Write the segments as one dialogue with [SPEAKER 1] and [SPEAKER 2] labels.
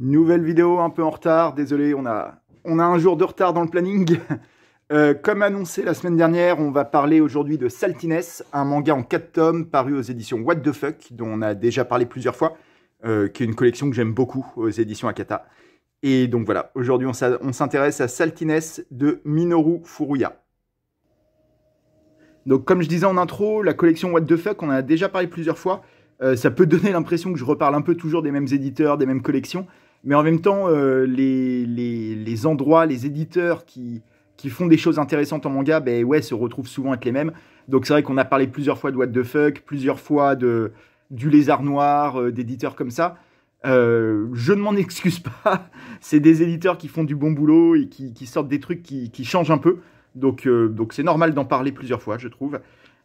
[SPEAKER 1] Nouvelle vidéo un peu en retard, désolé, on a, on a un jour de retard dans le planning. Euh, comme annoncé la semaine dernière, on va parler aujourd'hui de Saltiness, un manga en 4 tomes paru aux éditions What the Fuck, dont on a déjà parlé plusieurs fois, euh, qui est une collection que j'aime beaucoup aux éditions Akata. Et donc voilà, aujourd'hui on s'intéresse à Saltiness de Minoru Furuya. Donc comme je disais en intro, la collection What the Fuck, on en a déjà parlé plusieurs fois. Euh, ça peut donner l'impression que je reparle un peu toujours des mêmes éditeurs, des mêmes collections mais en même temps, euh, les, les, les, endroits, les éditeurs qui, qui font des choses intéressantes en manga, ben ouais, se retrouvent souvent avec les mêmes. Donc c'est vrai qu'on a parlé plusieurs fois de What the Fuck, plusieurs fois de du Lézard Noir, euh, d'éditeurs comme ça. Euh, je ne m'en excuse pas. c'est des éditeurs qui font du bon boulot et qui, sortent des trucs qui, qui, changent un peu. Donc donc c'est normal d'en parler plusieurs fois, je trouve.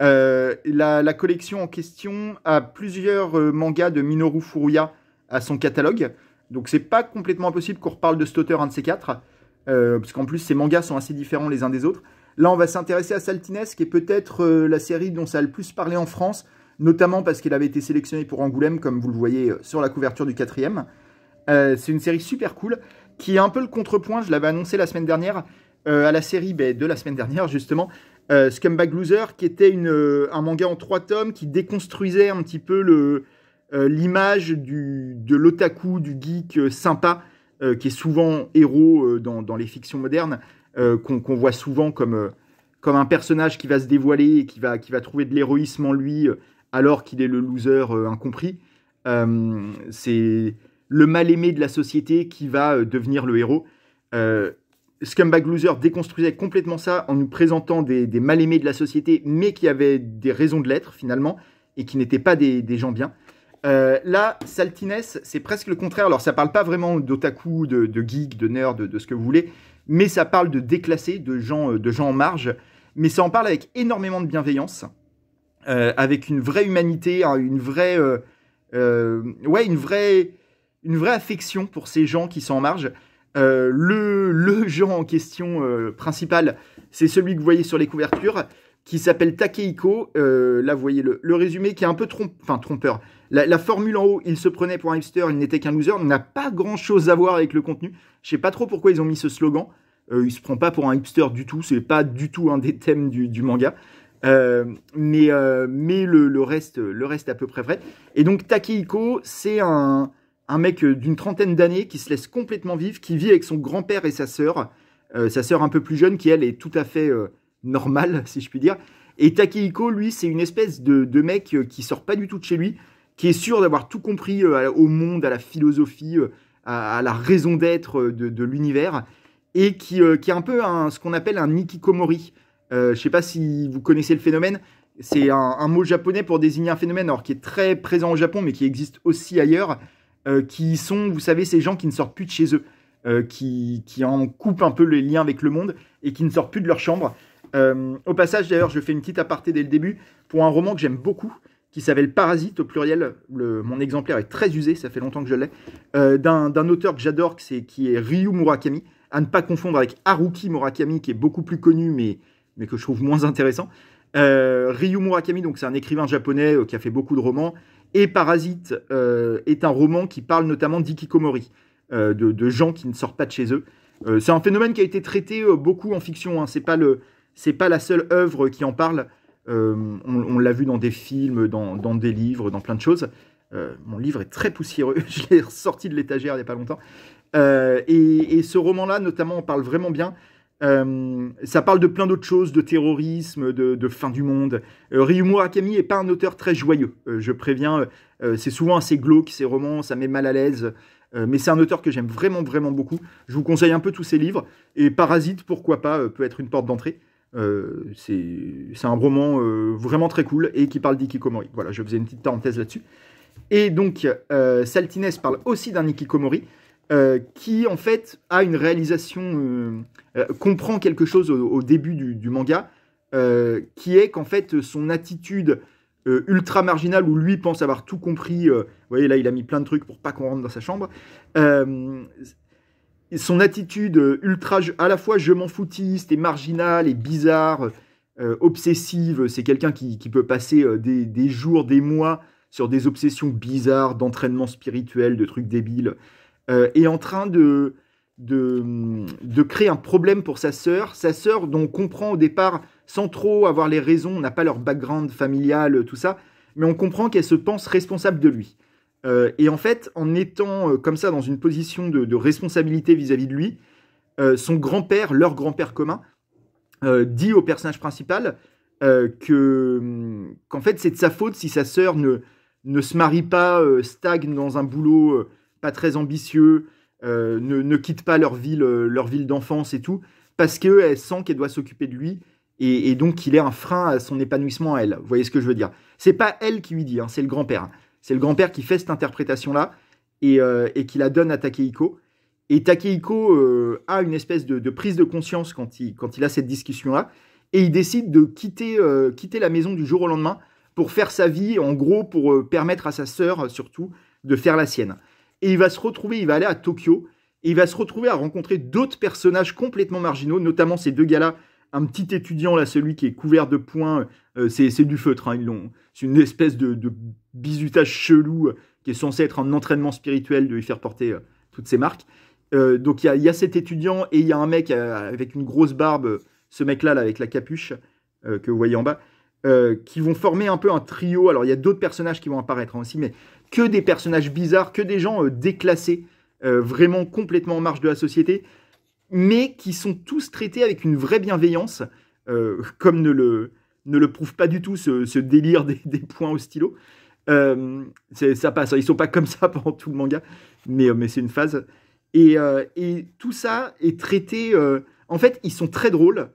[SPEAKER 1] La, la, collection en question a plusieurs mangas de Minoru Furuya à son catalogue. Donc c'est pas complètement impossible qu'on reparle de cet auteur, un de ces quatre, euh, parce qu'en plus ces mangas sont assez différents les uns des autres. Là, on va s'intéresser à Saltines, qui est peut-être euh, la série dont ça a le plus parlé en France, notamment parce qu'elle avait été sélectionnée pour Angoulême, comme vous le voyez euh, sur la couverture du quatrième. Euh, c'est une série super cool, qui est un peu le contrepoint, je l'avais annoncé la semaine dernière, à la série ben, de la semaine dernière justement, Scumbag Loser, qui était une, un manga en trois tomes qui déconstruisait un petit peu le, euh, l'image de l'otaku, du geek euh, sympa, euh, qui est souvent héros dans, les fictions modernes, qu'on voit souvent comme, comme un personnage qui va se dévoiler et qui va, qui va trouver de l'héroïsme en lui alors qu'il est le loser incompris. C'est le mal-aimé de la société qui va devenir le héros. Scumbag Loser déconstruisait complètement ça en nous présentant des, mal-aimés de la société, mais qui avaient des raisons de l'être finalement, et qui n'étaient pas des, gens bien. Euh, là, saltiness, c'est presque le contraire. Alors, ça parle pas vraiment d'otaku, de, de, geek, de nerd, de, ce que vous voulez, mais ça parle de déclassés, de gens, euh, de gens en marge. Mais ça en parle avec énormément de bienveillance, euh, avec une vraie humanité, hein, une vraie, ouais, une vraie, une vraie affection pour ces gens qui sont en marge. le, le genre en question principal, c'est celui que vous voyez sur les couvertures, qui s'appelle Takehiko. là, vous voyez le, résumé qui est un peu trompe, enfin, trompeur la, formule en haut, il se prenait pour un hipster, il n'était qu'un loser, n'a pas grand chose à voir avec le contenu. Je sais pas trop pourquoi ils ont mis ce slogan. Euh, il se prend pas pour un hipster du tout, ce n'est pas du tout un des thèmes du, manga. Euh, mais euh, le, reste le reste à peu près vrai. Et donc Takehiko, c'est un, mec euh, d'une trentaine d'années qui se laisse complètement vivre, qui vit avec son grand-père et sa sœur, sa sœur un peu plus jeune qui elle est tout à fait normale si je puis dire. Et Takehiko, lui, c'est une espèce de, de mec qui sort pas du tout de chez lui, qui est sûr d'avoir tout compris euh, au monde, à la philosophie, euh, à, la raison d'être euh, de, l'univers, et qui, est un peu ce qu'on appelle un Nikikomori. je ne sais pas si vous connaissez le phénomène. C'est un, mot japonais pour désigner un phénomène, alors qui est très présent au Japon, mais qui existe aussi ailleurs, qui sont, vous savez, ces gens qui ne sortent plus de chez eux. qui, qui, en coupent un peu les liens avec le monde et qui ne sortent plus de leur chambre. au passage, d'ailleurs, je fais une petite aparté dès le début pour un roman que j'aime beaucoup, qui s'appelle Parasite au pluriel. mon exemplaire est très usé, ça fait longtemps que je l'ai. Euh, d'un auteur que j'adore, qui est Ryu Murakami, à ne pas confondre avec Haruki Murakami, qui est beaucoup plus connu, mais, mais que je trouve moins intéressant. Euh, Ryu Murakami, c'est un écrivain japonais euh, qui a fait beaucoup de romans. Et Parasite est un roman qui parle notamment d'Ikikomori, de, de, gens qui ne sortent pas de chez eux. c'est un phénomène qui a été traité beaucoup en fiction. Hein. C'est pas le, c'est pas la seule œuvre qui en parle. Euh, on, l'a vu dans des films, dans, des livres, dans plein de choses. Euh, mon livre est très poussiéreux, je l'ai ressorti de l'étagère il n'y a pas longtemps. Euh, et, ce roman-là, notamment, on parle vraiment bien. ça parle de plein d'autres choses, de terrorisme, de, fin du monde. Euh, Ryu n'est est pas un auteur très joyeux, je préviens. c'est souvent assez glauque, ses romans, ça met mal à l'aise. mais c'est un auteur que j'aime vraiment, vraiment beaucoup. Je vous conseille un peu tous ses livres. Et Parasite, pourquoi pas, peut être une porte d'entrée. Euh, c'est un roman euh, vraiment très cool et qui parle d'Ikikomori. Voilà, je faisais une petite parenthèse là-dessus. Et donc, euh, Saltines parle aussi d'un Ikikomori qui, en fait, a une réalisation, comprend quelque chose au, début du, du manga, qui est qu'en fait, son attitude ultra marginale, où lui pense avoir tout compris, vous voyez là, il a mis plein de trucs pour pas qu'on rentre dans sa chambre, son attitude euh, ultra, à la fois je m'en foutiste et marginale et bizarre, euh, obsessive, c'est quelqu'un qui, peut passer euh, des, jours, des mois sur des obsessions bizarres, d'entraînement spirituel, de trucs débiles, est et en train de, de, de, créer un problème pour sa sœur. Sa sœur, dont on comprend au départ, sans trop avoir les raisons, on n'a pas leur background familial, tout ça, mais on comprend qu'elle se pense responsable de lui. Euh, et en fait, en étant euh, comme ça dans une position de, responsabilité vis-à-vis de lui, euh, son grand-père, leur grand-père commun, dit au personnage principal que hum, qu'en fait c'est de sa faute si sa sœur ne, se marie pas, stagne dans un boulot pas très ambitieux, ne, ne, quitte pas leur ville, leur ville d'enfance et tout, parce qu'elle sent qu'elle doit s'occuper de lui. Et, donc, qu'il est un frein à son épanouissement à elle. Vous voyez ce que je veux dire C'est pas elle qui lui dit, hein, c'est le grand-père. C'est le grand-père qui fait cette interprétation-là et, euh, qui la donne à Takehiko. Et Takehiko euh, a une espèce de, prise de conscience quand il, a cette discussion-là. Et il décide de euh, quitter, la maison du jour au lendemain pour faire sa vie, en gros, pour permettre à sa sœur, surtout, de faire la sienne. Et il va se retrouver, il va aller à Tokyo, et il va se retrouver à rencontrer d'autres personnages complètement marginaux, notamment ces deux gars-là, un petit étudiant, là, celui qui est couvert de points, euh, c'est du feutre, hein. C'est une espèce de, de bizutage chelou euh, qui est censé être un entraînement spirituel de lui faire porter euh, toutes ses marques. donc il y, y, a cet étudiant et il y a un mec avec une grosse barbe, ce mec-là là, avec la capuche que vous voyez en bas, qui vont former un peu un trio. Alors il y a d'autres personnages qui vont apparaître hein, aussi, mais que des personnages bizarres, que des gens déclassés, vraiment complètement en marge de la société mais qui sont tous traités avec une vraie bienveillance, comme ne le, ne le prouve pas du tout, ce, délire des, points au stylo. Euh, ça passe, hein. ils sont pas comme ça pendant tout le manga, mais, euh, mais c'est une phase. Et, euh, tout ça est traité. Euh, en fait, ils sont très drôles,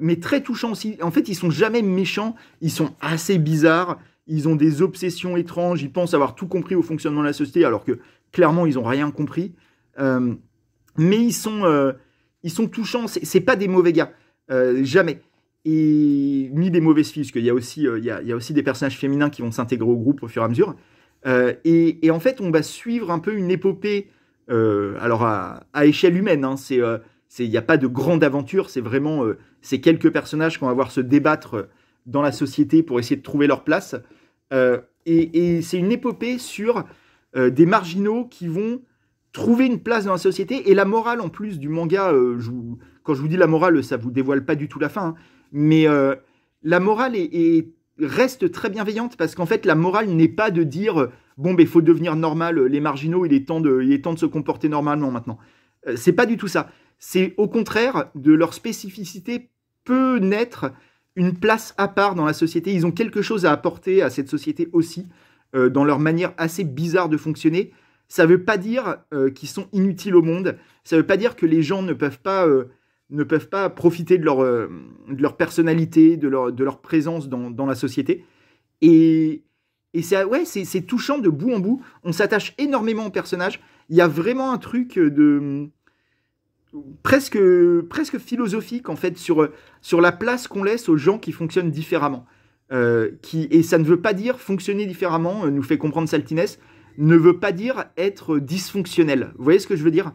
[SPEAKER 1] mais très touchants aussi. En fait, ils sont jamais méchants, ils sont assez bizarres, ils ont des obsessions étranges, ils pensent avoir tout compris au fonctionnement de la société, alors que clairement, ils n'ont rien compris. mais ils sont, ils sont touchants, c'est pas des mauvais gars, jamais et ni des mauvaises filles, parce qu'il y, a aussi, euh, il y, a, il y a aussi des personnages féminins qui vont s'intégrer au groupe au fur et à mesure. Euh, et, et, en fait, on va suivre un peu une épopée, euh, alors à, échelle humaine, hein. c'est il n'y a pas de grande aventure, c'est vraiment ces quelques personnages qu'on va voir se débattre dans la société pour essayer de trouver leur place. et, et c'est une épopée sur des marginaux qui vont trouver une place dans la société. Et la morale, en plus du manga, quand je vous dis la morale, ça vous dévoile pas du tout la fin. Hein. Mais euh, la morale reste très bienveillante parce qu'en fait, la morale n'est pas de dire euh, bon, ben, faut devenir normal, euh, les marginaux, il est temps de, est temps de se comporter normalement maintenant. c'est pas du tout ça. C'est au contraire de leur spécificité peut naître une place à part dans la société. Ils ont quelque chose à apporter à cette société aussi, dans leur manière assez bizarre de fonctionner. Ça ne veut pas dire qu'ils sont inutiles au monde. Ça ne veut pas dire que les gens ne peuvent pas ne peuvent pas profiter de leur, euh, leur personnalité, de leur, de leur présence dans, la société. Et, et c'est ouais, c'est touchant de bout en bout. On s'attache énormément aux personnages. Il y a vraiment un truc de presque presque philosophique en fait sur sur la place qu'on laisse aux gens qui fonctionnent différemment. Euh, qui et ça ne veut pas dire fonctionner différemment. Euh, nous fait comprendre Saltines ne veut pas dire être dysfonctionnel. Vous voyez ce que je veux dire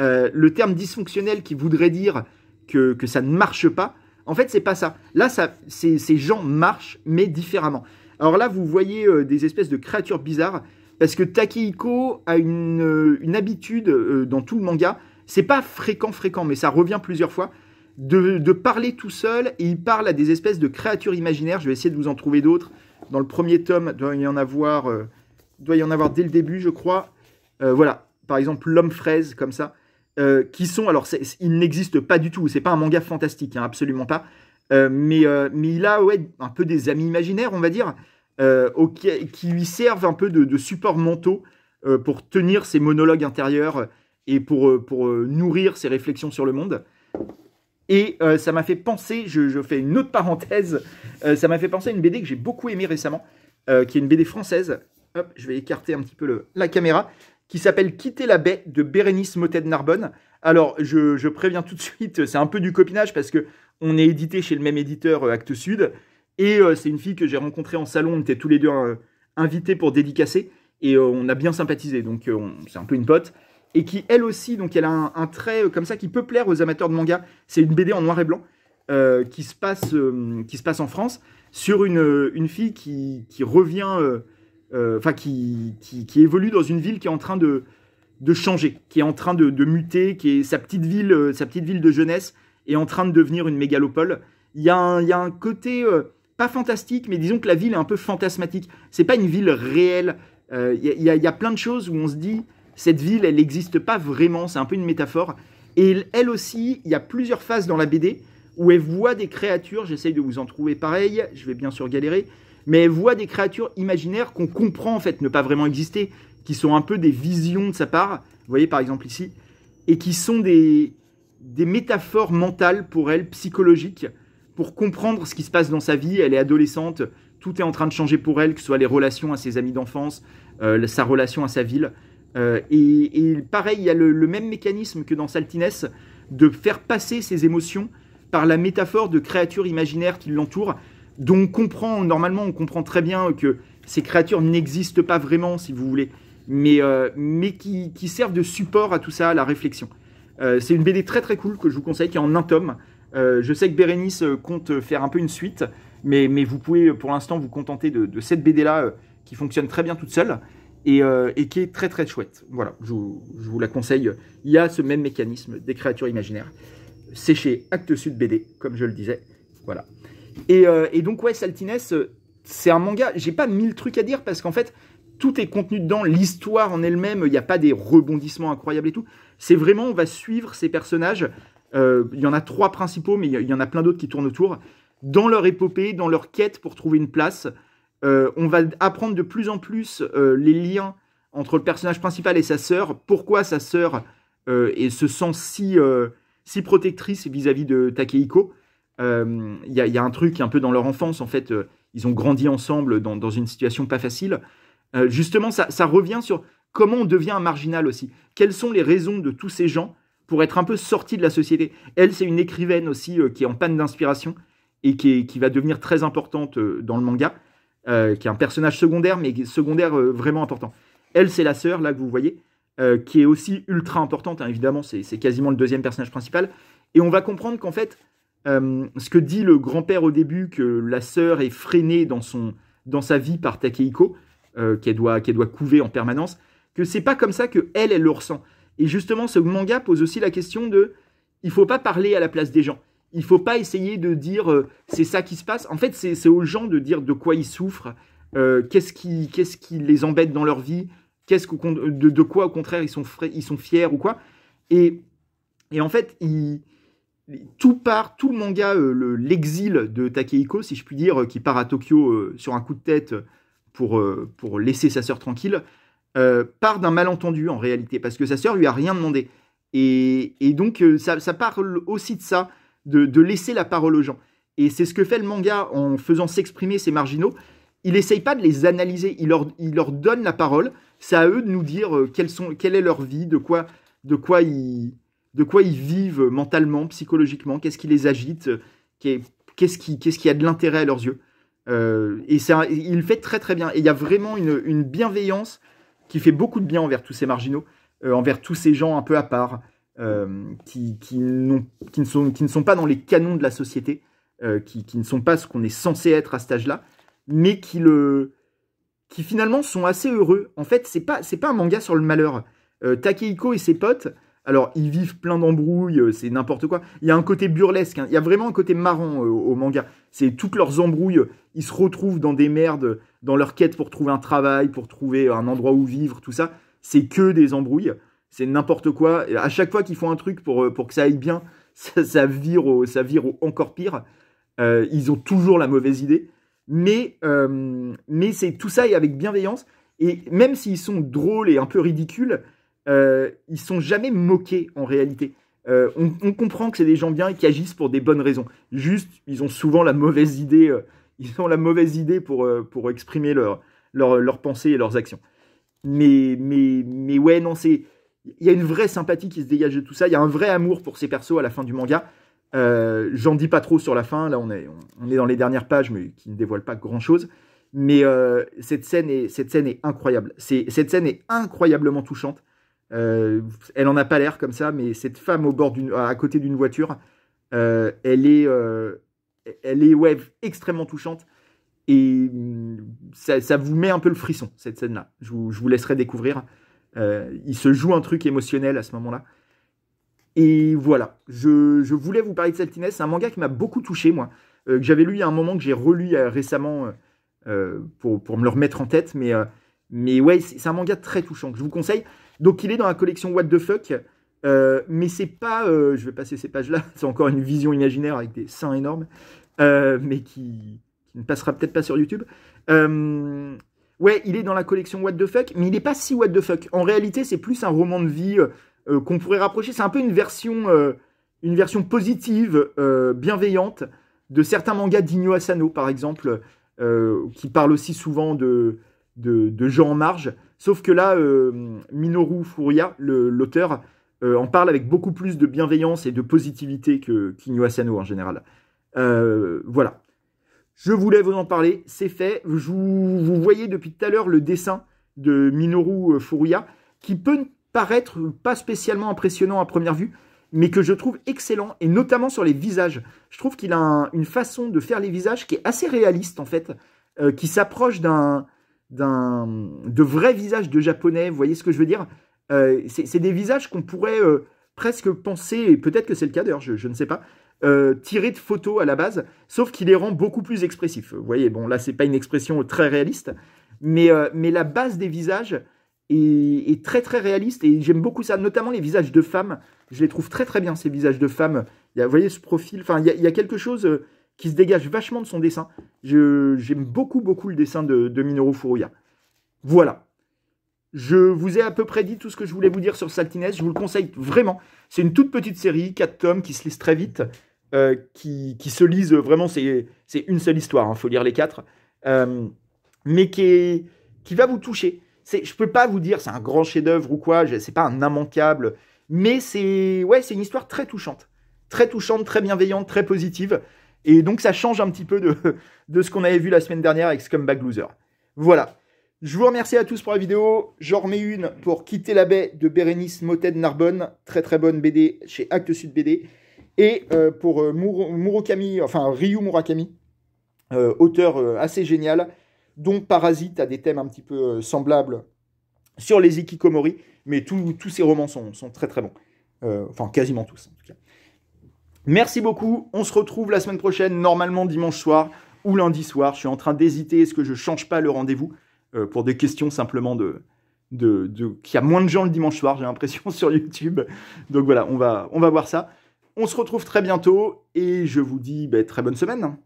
[SPEAKER 1] euh, le terme dysfonctionnel qui voudrait dire que, ça ne marche pas, en fait, c'est pas ça. Là, ça, ces gens marchent, mais différemment. Alors là, vous voyez euh, des espèces de créatures bizarres, parce que Takehiko a une, euh, habitude dans tout le manga, c'est pas fréquent, fréquent, mais ça revient plusieurs fois, de, parler tout seul, et il parle à des espèces de créatures imaginaires, je vais essayer de vous en trouver d'autres. Dans le premier tome, doit en avoir, doit y en avoir dès le début, je crois. voilà, par exemple, l'homme fraise, comme ça. Euh, qui sont. Alors, il n'existe pas du tout, c'est pas un manga fantastique, hein, absolument pas. Euh, mais, euh, mais il a ouais, un peu des amis imaginaires, on va dire, qui lui servent un peu de, de support mentaux pour tenir ses monologues intérieurs et pour, pour nourrir ses réflexions sur le monde. Et ça m'a fait penser, je, fais une autre parenthèse, ça m'a fait penser à une BD que j'ai beaucoup aimé récemment, qui est une BD française. Hop, je vais écarter un petit peu le, la caméra qui s'appelle Quitter la baie de Bérénice Motet de Narbonne. Alors, je, je préviens tout de suite, c'est un peu du copinage parce que on est édité chez le même éditeur euh, Actes Sud. Et euh, c'est une fille que j'ai rencontrée en salon, on était tous les deux euh, invités pour dédicacer. Et on a bien sympathisé, donc c'est un peu une pote. Et qui, elle aussi, donc elle a un, trait comme ça qui peut plaire aux amateurs de manga. C'est une BD en noir et blanc qui, se passe, qui se passe en France sur une, une fille qui, qui revient euh, enfin qui, évolue dans une ville qui est en train de, changer, qui est en train de, muter, qui est sa petite ville, euh, sa petite ville de jeunesse est en train de devenir une mégalopole. Il y a un, côté euh, pas fantastique, mais disons que la ville est un peu fantasmatique. C'est pas une ville réelle. Il y, y, a plein de choses où on se dit cette ville, elle n'existe pas vraiment. C'est un peu une métaphore. Et elle aussi, il y a plusieurs phases dans la BD où elle voit des créatures. J'essaye de vous en trouver pareil. Je vais bien sûr galérer mais elle voit des créatures imaginaires qu'on comprend en fait ne pas vraiment exister, qui sont un peu des visions de sa part, vous voyez par exemple ici, et qui sont des, métaphores mentales pour elle, psychologiques, pour comprendre ce qui se passe dans sa vie. Elle est adolescente, tout est en train de changer pour elle, que ce soit les relations à ses amis d'enfance, euh, sa relation à sa ville. Euh, et, pareil, il y a le, le, même mécanisme que dans Saltiness, de faire passer ses émotions par la métaphore de créatures imaginaires qui l'entourent dont on comprend, normalement, on comprend très bien que ces créatures n'existent pas vraiment, si vous voulez, mais, euh, mais qui, servent de support à tout ça, à la réflexion. Euh, c'est une BD très très cool que je vous conseille, qui est en un tome. Euh, je sais que Bérénice compte faire un peu une suite, mais, vous pouvez pour l'instant vous contenter de, cette BD-là qui fonctionne très bien toute seule et, qui est très très chouette. Voilà, je, je, vous la conseille. Il y a ce même mécanisme des créatures imaginaires. C'est chez Actes Sud BD, comme je le disais. Voilà. Euh, et, donc, ouais, Saltiness, euh, c'est un manga. J'ai pas mille trucs à dire parce qu'en fait, tout est contenu dans L'histoire en elle-même, il n'y a pas des rebondissements incroyables et tout. C'est vraiment, on va suivre ces personnages. Euh, il y en a trois principaux, mais il y, en a plein d'autres qui tournent autour. Dans leur épopée, dans leur quête pour trouver une place, on va apprendre de plus en plus les liens entre le personnage principal et sa sœur, pourquoi sa sœur se sent si, si protectrice vis-à-vis -vis de Takehiko, euh, il y, a un truc un peu dans leur enfance, en fait. Euh, ils ont grandi ensemble dans, une situation pas facile. Euh, justement, ça, revient sur comment on devient un marginal aussi. Quelles sont les raisons de tous ces gens pour être un peu sortis de la société Elle, c'est une écrivaine aussi qui est en panne d'inspiration et qui, va devenir très importante dans le manga, qui est un personnage secondaire, mais secondaire vraiment important. Elle, c'est la sœur, là, que vous voyez, qui est aussi ultra importante, hein, évidemment, c'est quasiment le deuxième personnage principal. Et on va comprendre qu'en fait, euh, ce que dit le grand-père au début, que la sœur est freinée dans, son, dans sa vie par Takehiko, euh, qu'elle doit, doit couver en permanence, que c'est pas comme ça que elle, elle le ressent. Et justement, ce manga pose aussi la question de il faut pas parler à la place des gens. Il faut pas essayer de dire euh, c'est ça qui se passe. En fait, c'est aux gens de dire de quoi ils souffrent, qu'est-ce qui, qui, les embête dans leur vie, qu'est-ce de, quoi au contraire ils sont, ils sont fiers ou quoi. Et, et en fait, il tout part, tout le manga, euh, l'exil de Takehiko, si je puis dire, euh, qui part à Tokyo euh, sur un coup de tête pour, pour laisser sa sœur tranquille, part d'un malentendu en réalité, parce que sa sœur lui a rien demandé. Et, donc ça, ça, parle aussi de ça, de, laisser la parole aux gens. Et c'est ce que fait le manga en faisant s'exprimer ces marginaux. Il essaye pas de les analyser, il leur, il leur donne la parole. C'est à eux de nous dire quelles sont, quelle est leur vie, de quoi, de quoi ils de quoi ils vivent mentalement, psychologiquement, qu'est-ce qui les agite, euh, qu'est-ce qui, a de l'intérêt à leurs yeux. Euh, et il fait très très bien. Et il y a vraiment une, bienveillance qui fait beaucoup de bien envers tous ces marginaux, euh, envers tous ces gens un peu à part, qui, ne sont, pas dans les canons de la société, qui, ne sont pas ce qu'on est censé être à cet âge-là, mais qui, finalement sont assez heureux. En fait, c'est pas, c'est pas un manga sur le malheur. Takehiko et ses potes, alors, ils vivent plein d'embrouilles, euh, c'est n'importe quoi. Il y a un côté burlesque, hein. il y a vraiment un côté marrant euh, au manga. C'est toutes leurs embrouilles, euh, ils se retrouvent dans des merdes, dans leur quête pour trouver un travail, pour trouver un endroit où vivre, tout ça. C'est que des embrouilles, c'est n'importe quoi. à chaque fois qu'ils font un truc pour, que ça aille bien, ça, vire, au, ça vire au encore pire. ils ont toujours la mauvaise idée. Mais, mais c'est tout ça et avec bienveillance. Et même s'ils sont drôles et un peu ridicules, euh, ils sont jamais moqués en réalité. Euh, on, comprend que c'est des gens bien et qui agissent pour des bonnes raisons. Juste, ils ont souvent la mauvaise idée. Euh, ils ont la mauvaise idée pour, euh, pour exprimer leurs leur, pensées et leurs actions. Mais, mais, mais ouais, non, c'est. Il y a une vraie sympathie qui se dégage de tout ça. Il y a un vrai amour pour ces persos à la fin du manga. J'en dis pas trop sur la fin. Là, on est, on, est dans les dernières pages, mais qui ne dévoilent pas grand chose mais cette, scène est, cette scène est incroyable. C'est, cette scène est incroyablement touchante. Euh, elle en a pas l'air comme ça, mais cette femme au bord d'une, à côté d'une voiture, euh, elle est, euh, elle est ouais, extrêmement touchante et mm, ça, vous met un peu le frisson cette scène-là. Je vous, laisserai découvrir. il se joue un truc émotionnel à ce moment-là. Et voilà, je, voulais vous parler de Saltiness, C'est un manga qui m'a beaucoup touché, moi, que j'avais lu il y a un moment, que j'ai relu récemment pour, me le remettre en tête. Mais, mais ouais, c'est un manga très touchant que je vous conseille. Donc il est dans la collection What the Fuck, euh, mais c'est pas, euh, je vais passer ces pages-là, c'est encore une vision imaginaire avec des seins énormes, euh, mais qui, ne passera peut-être pas sur YouTube. ouais, il est dans la collection What the Fuck, mais il n'est pas si What the Fuck. En réalité, c'est plus un roman de vie qu'on pourrait rapprocher. C'est un peu une version, une version positive, bienveillante de certains mangas d'Igno Asano, par exemple, qui parlent aussi souvent de, de gens en marge. Sauf que là, euh, Minoru Furuya, l'auteur, euh, en parle avec beaucoup plus de bienveillance et de positivité que Kinyo Asano en général. Euh, voilà. Je voulais vous en parler, c'est fait. Vous, voyez depuis tout à l'heure le dessin de Minoru Furuya, qui peut paraître pas spécialement impressionnant à première vue, mais que je trouve excellent, et notamment sur les visages. Je trouve qu'il a une façon de faire les visages qui est assez réaliste, en fait, qui s'approche d'un d'un de vrais visages de japonais. Vous voyez ce que je veux dire euh, C'est des visages qu'on pourrait euh, presque penser, et peut-être que c'est le cas d'ailleurs, je, je, ne sais pas, euh, tirer de photos à la base, sauf qu'il les rend beaucoup plus expressifs. Vous voyez, bon là c'est pas une expression très réaliste, mais, mais la base des visages est, très très réaliste et j'aime beaucoup ça, notamment les visages de femmes. Je les trouve très très bien ces visages de femmes. vous voyez ce profil, enfin il y a quelque chose qui se dégage vachement de son dessin. J'aime beaucoup, beaucoup le dessin de, de Minoru Furuya. Voilà. Je vous ai à peu près dit tout ce que je voulais vous dire sur Saltiness. Je vous le conseille vraiment. C'est une toute petite série, quatre tomes, qui se lisent très vite, euh, qui, qui, se lisent vraiment, c'est une seule histoire, il hein, faut lire les quatre, euh, mais qui, qui va vous toucher. Je ne peux pas vous dire c'est un grand chef-d'œuvre ou quoi, c'est pas un immanquable, mais c'est ouais, une histoire très touchante. Très touchante, très bienveillante, très positive. Et donc ça change un petit peu de, ce qu'on avait vu la semaine dernière avec Scumbag Loser. Voilà. Je vous remercie à tous pour la vidéo. J'en remets une pour Quitter la baie de Bérénice Motet de Narbonne. Très très bonne BD chez Actes Sud BD. Et euh, pour euh, Murakami, enfin Ryu Murakami, euh, auteur assez génial, dont Parasite a des thèmes un petit peu semblables sur les Ikikomori. Mais tous ces romans sont très très bons. enfin, quasiment tous en tout cas. Merci beaucoup. On se retrouve la semaine prochaine, normalement dimanche soir ou lundi soir. Je suis en train d'hésiter. Est-ce que je change pas le rendez-vous euh, pour des questions simplement de, de, qu'il y a moins de gens le dimanche soir, j'ai l'impression, sur YouTube. Donc voilà, on va, on va voir ça. On se retrouve très bientôt et je vous dis ben, très bonne semaine.